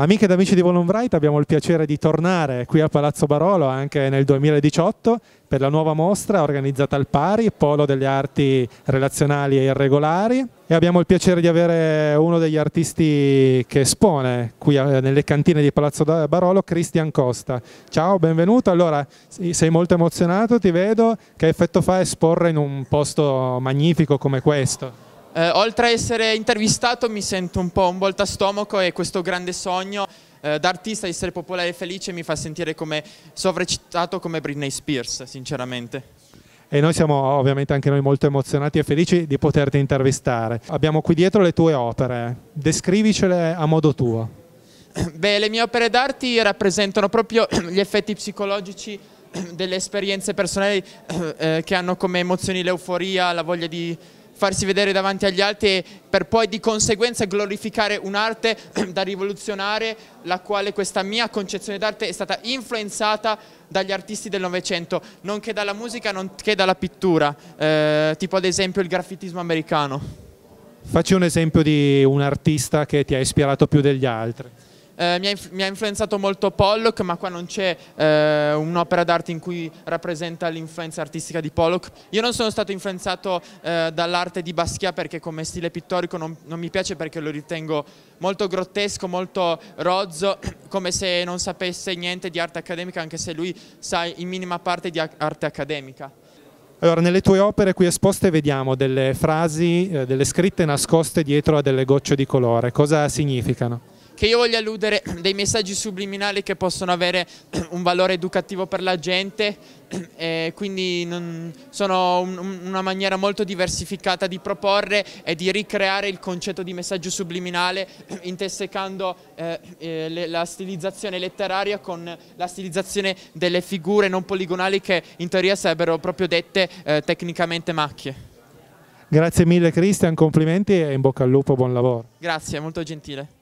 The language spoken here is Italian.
Amiche ed amici di Volum Wright, abbiamo il piacere di tornare qui a Palazzo Barolo anche nel 2018 per la nuova mostra organizzata al Pari, Polo delle Arti Relazionali e Irregolari e abbiamo il piacere di avere uno degli artisti che espone qui eh, nelle cantine di Palazzo Barolo, Cristian Costa. Ciao, benvenuto. Allora, sei molto emozionato, ti vedo. Che effetto fa esporre in un posto magnifico come questo? Eh, oltre a essere intervistato mi sento un po' un volta stomaco e questo grande sogno eh, da artista essere popolare e felice mi fa sentire come sovraccitato come Britney Spears, sinceramente. E noi siamo ovviamente anche noi molto emozionati e felici di poterti intervistare. Abbiamo qui dietro le tue opere, descrivicele a modo tuo. Beh, le mie opere d'arte rappresentano proprio gli effetti psicologici delle esperienze personali eh, che hanno come emozioni l'euforia, la voglia di farsi vedere davanti agli altri per poi di conseguenza glorificare un'arte da rivoluzionare, la quale questa mia concezione d'arte è stata influenzata dagli artisti del Novecento, nonché dalla musica, nonché dalla pittura, eh, tipo ad esempio il graffitismo americano. Facci un esempio di un artista che ti ha ispirato più degli altri. Eh, mi, ha mi, ha influenzato molto Pollock, ma qua non c'è eh, un'opera d'arte in cui rappresenta l'influenza artistica di Pollock. Io non sono stato influenzato eh, dall'arte di Basquiat perché come stile pittorico non, non, mi piace perché lo ritengo molto grottesco, molto rozzo, come se non sapesse niente di arte accademica, anche se lui sa in minima parte di arte accademica. Allora, nelle tue opere qui esposte vediamo delle frasi, eh, delle scritte nascoste dietro a delle gocce di colore. Cosa significano? che io voglia alludere dei messaggi subliminali che possono avere un valore educativo per la gente e eh, quindi non, sono un, una maniera molto diversificata di proporre e di ricreare il concetto di messaggio subliminale intessecando eh, eh la stilizzazione letteraria con la stilizzazione delle figure non poligonali che in teoria sarebbero proprio dette eh, tecnicamente macchie. Grazie mille Cristian, complimenti e in bocca al lupo, buon lavoro. Grazie, molto gentile.